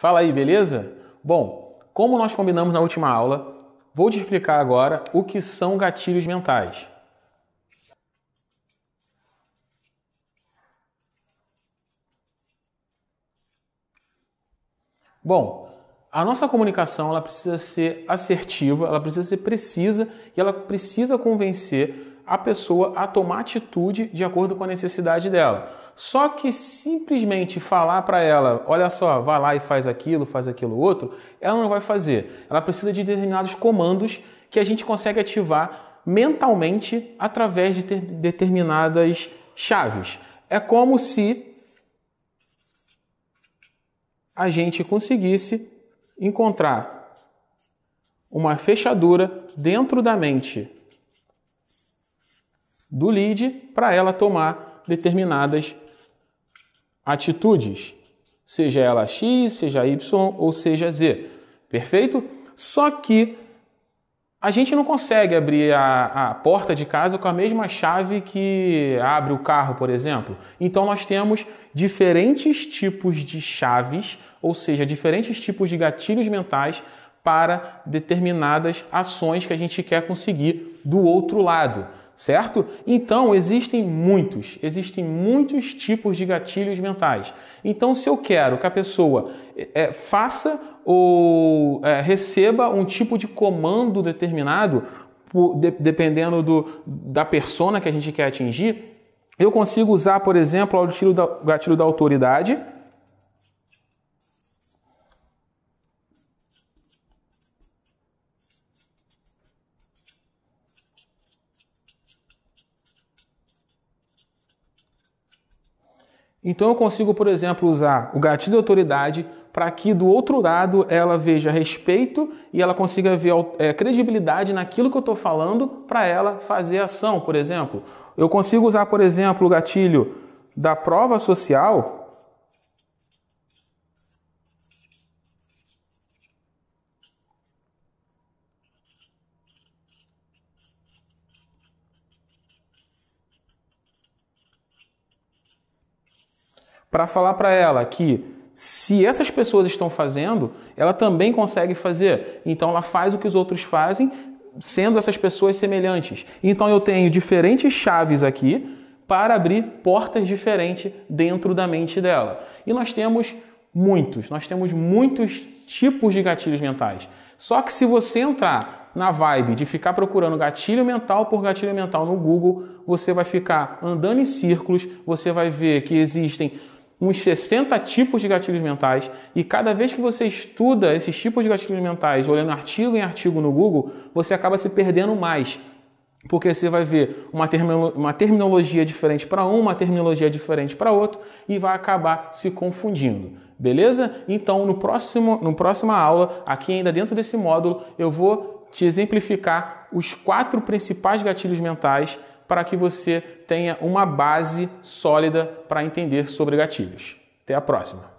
Fala aí, beleza? Bom, como nós combinamos na última aula, vou te explicar agora o que são gatilhos mentais. Bom, a nossa comunicação ela precisa ser assertiva, ela precisa ser precisa e ela precisa convencer a pessoa a tomar atitude de acordo com a necessidade dela. Só que simplesmente falar para ela, olha só, vai lá e faz aquilo, faz aquilo outro, ela não vai fazer. Ela precisa de determinados comandos que a gente consegue ativar mentalmente através de determinadas chaves. É como se a gente conseguisse encontrar uma fechadura dentro da mente do lead para ela tomar determinadas atitudes, seja ela X, seja Y ou seja Z. Perfeito? Só que a gente não consegue abrir a, a, porta de casa com a mesma chave que abre o carro, por exemplo. Então nós temos diferentes tipos de chaves, ou seja, diferentes tipos de gatilhos mentais para determinadas ações que a gente quer conseguir do outro lado certo? Então, existem muitos, existem muitos tipos de gatilhos mentais. Então, se eu quero que a pessoa é, faça ou é, receba um tipo de comando determinado, por, de, dependendo do, da persona que a gente quer atingir, eu consigo usar, por exemplo, o gatilho da, gatilho da autoridade Então eu consigo, por exemplo, usar o gatilho de autoridade para que do outro lado ela veja respeito e ela consiga ver é, credibilidade naquilo que eu estou falando para ela fazer ação, por exemplo. Eu consigo usar, por exemplo, o gatilho da prova social para falar para ela que se essas pessoas estão fazendo, ela também consegue fazer. Então ela faz o que os outros fazem, sendo essas pessoas semelhantes. Então eu tenho diferentes chaves aqui para abrir portas diferentes dentro da mente dela. E nós temos muitos, nós temos muitos tipos de gatilhos mentais. Só que se você entrar na vibe de ficar procurando gatilho mental por gatilho mental no Google, você vai ficar andando em círculos, você vai ver que existem uns 60 tipos de gatilhos mentais e cada vez que você estuda esses tipos de gatilhos mentais, olhando artigo em artigo no Google, você acaba se perdendo mais. Porque você vai ver uma, uma terminologia diferente para um, uma terminologia diferente para outro e vai acabar se confundindo. Beleza? Então, no próximo, no próxima aula, aqui ainda dentro desse módulo, eu vou te exemplificar os quatro principais gatilhos mentais para que você tenha uma base sólida para entender sobre gatilhos. Até a próxima!